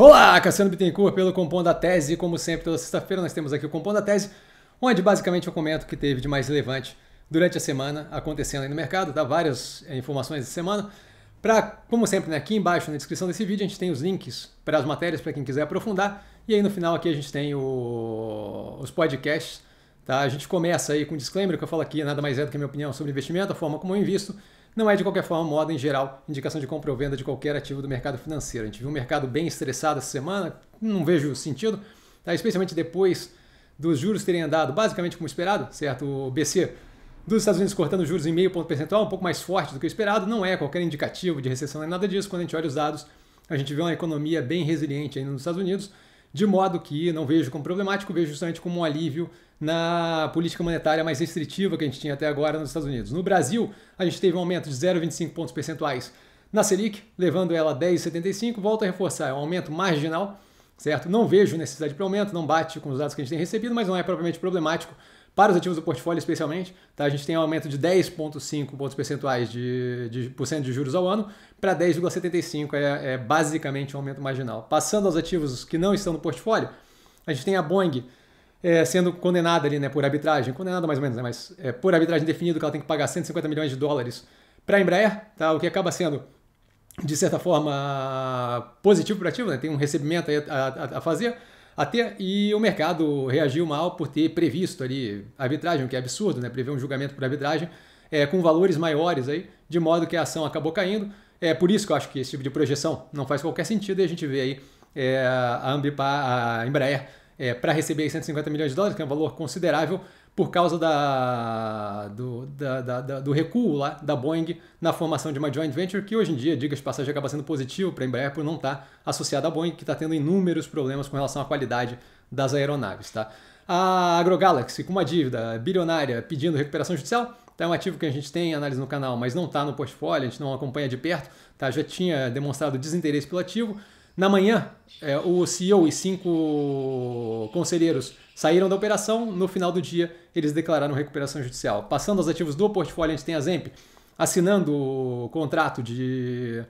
Olá, Cassiano Bittencourt pelo Compom da Tese. Como sempre, toda sexta-feira nós temos aqui o Compom da Tese, onde basicamente eu comento o que teve de mais relevante durante a semana acontecendo aí no mercado, dá tá? várias eh, informações de semana. Pra, como sempre, né, aqui embaixo na descrição desse vídeo a gente tem os links para as matérias para quem quiser aprofundar. E aí no final aqui a gente tem o, os podcasts. Tá? A gente começa aí com um disclaimer que eu falo aqui, nada mais é do que a minha opinião sobre investimento, a forma como eu invisto não é de qualquer forma moda em geral, indicação de compra ou venda de qualquer ativo do mercado financeiro. A gente viu um mercado bem estressado essa semana, não vejo sentido, tá? especialmente depois dos juros terem andado basicamente como esperado, certo? O BC dos Estados Unidos cortando juros em meio ponto percentual, um pouco mais forte do que o esperado, não é qualquer indicativo de recessão nem nada disso. Quando a gente olha os dados, a gente vê uma economia bem resiliente ainda nos Estados Unidos de modo que não vejo como problemático, vejo justamente como um alívio na política monetária mais restritiva que a gente tinha até agora nos Estados Unidos. No Brasil, a gente teve um aumento de 0,25 pontos percentuais na Selic, levando ela a 10,75. Volto a reforçar, é um aumento marginal, certo? Não vejo necessidade para aumento, não bate com os dados que a gente tem recebido, mas não é propriamente problemático para os ativos do portfólio, especialmente, tá? a gente tem um aumento de 10,5 pontos percentuais de, de por cento de juros ao ano para 10,75, é, é basicamente um aumento marginal. Passando aos ativos que não estão no portfólio, a gente tem a Boeing é, sendo condenada ali né, por arbitragem, condenada mais ou menos, né, mas é, por arbitragem definido que ela tem que pagar 150 milhões de dólares para a Embraer, tá? o que acaba sendo, de certa forma, positivo para o ativo, né? tem um recebimento a, a, a fazer, até, e o mercado reagiu mal por ter previsto ali arbitragem, o que é absurdo, né? Prever um julgamento por arbitragem é, com valores maiores aí, de modo que a ação acabou caindo. É por isso que eu acho que esse tipo de projeção não faz qualquer sentido e a gente vê aí é, a Ambipar, a Embraer é, para receber 150 milhões de dólares, que é um valor considerável, por causa da, do, da, da, do, recuo lá da Boeing na formação de uma joint venture, que hoje em dia, diga-se passagem, acaba sendo positivo para a Embraer por não estar tá associada à Boeing, que está tendo inúmeros problemas com relação à qualidade das aeronaves. Tá? A AgroGalaxy, com uma dívida bilionária pedindo recuperação judicial, tá? é um ativo que a gente tem análise no canal, mas não está no portfólio, a gente não acompanha de perto, tá? já tinha demonstrado desinteresse pelo ativo, na manhã, é, o CEO e cinco conselheiros saíram da operação. No final do dia, eles declararam recuperação judicial. Passando aos ativos do portfólio, a gente tem a Zemp assinando o contrato de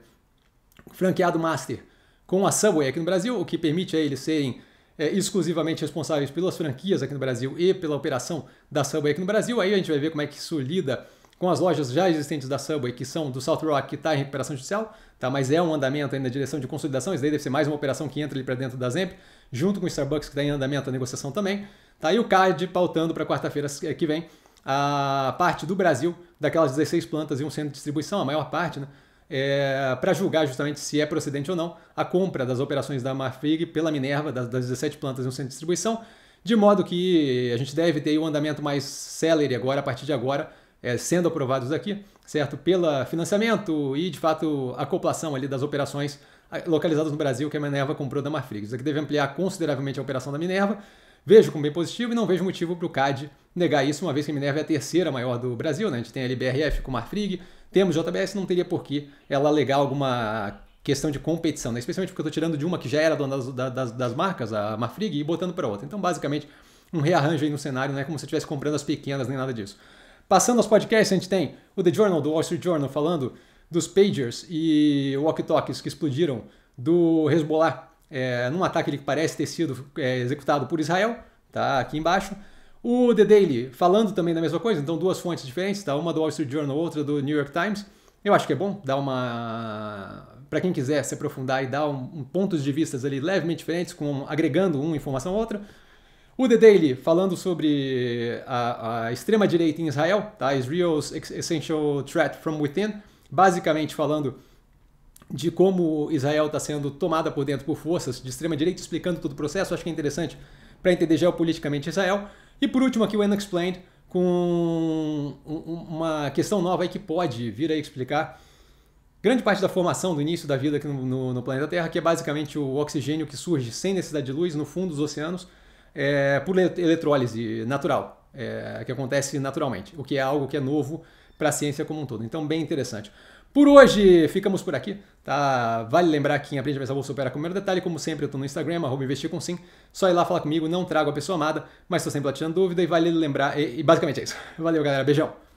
franqueado master com a Subway aqui no Brasil, o que permite a eles serem é, exclusivamente responsáveis pelas franquias aqui no Brasil e pela operação da Subway aqui no Brasil. Aí a gente vai ver como é que isso lida com as lojas já existentes da Subway, que são do South Rock, que está em recuperação judicial, tá? mas é um andamento na direção de consolidação, isso daí deve ser mais uma operação que entra ali para dentro da Zemp, junto com o Starbucks, que está em andamento a negociação também. Tá? E o CAD pautando para quarta-feira eh, que vem a parte do Brasil, daquelas 16 plantas e um centro de distribuição, a maior parte, né? É, eh, para julgar justamente se é procedente ou não a compra das operações da Marfrig pela Minerva, das, das 17 plantas e um centro de distribuição, de modo que a gente deve ter um andamento mais célere agora, a partir de agora, é, sendo aprovados aqui, certo? Pela financiamento e, de fato, acoplação ali das operações ah, localizadas no Brasil que a Minerva comprou da Marfrig. Isso aqui deve ampliar consideravelmente a operação da Minerva. Vejo como bem positivo e não vejo motivo para o CAD negar isso, uma vez que a Minerva é a terceira maior do Brasil, né? A gente tem a LBRF com Marfrig, temos JBS, não teria por que ela alegar alguma questão de competição, né? especialmente porque eu estou tirando de uma que já era dona das, das, das marcas, a Marfrig, e botando para outra. Então, basicamente, um rearranjo aí no cenário, não é como se estivesse comprando as pequenas nem nada disso. Passando aos podcasts, a gente tem o The Journal, do Wall Street Journal, falando dos pagers e walkie-talkies que explodiram do Hezbollah é, num ataque que parece ter sido é, executado por Israel, tá aqui embaixo. O The Daily falando também da mesma coisa, então duas fontes diferentes, tá? Uma do Wall Street Journal, outra do New York Times. Eu acho que é bom dar uma. para quem quiser se aprofundar e dar um, um pontos de vista ali levemente diferentes, com agregando uma informação a outra. O The Daily falando sobre a, a extrema-direita em Israel, tá? Israel's Essential Threat from Within, basicamente falando de como Israel está sendo tomada por dentro por forças de extrema-direita, explicando todo o processo, acho que é interessante para entender geopoliticamente Israel. E por último aqui o Unexplained, com uma questão nova aí que pode vir a explicar grande parte da formação do início da vida aqui no, no, no planeta Terra, que é basicamente o oxigênio que surge sem necessidade de luz no fundo dos oceanos, é, por eletrólise natural, é, que acontece naturalmente, o que é algo que é novo para a ciência como um todo. Então, bem interessante. Por hoje, ficamos por aqui. Tá? Vale lembrar que quem aprende a pensar bolsa opera com o primeiro detalhe. Como sempre, eu estou no Instagram, arroba investir com sim. Só ir lá falar comigo, não trago a pessoa amada, mas estou sempre lá tirando dúvida e vale lembrar. E, e basicamente é isso. Valeu, galera. Beijão.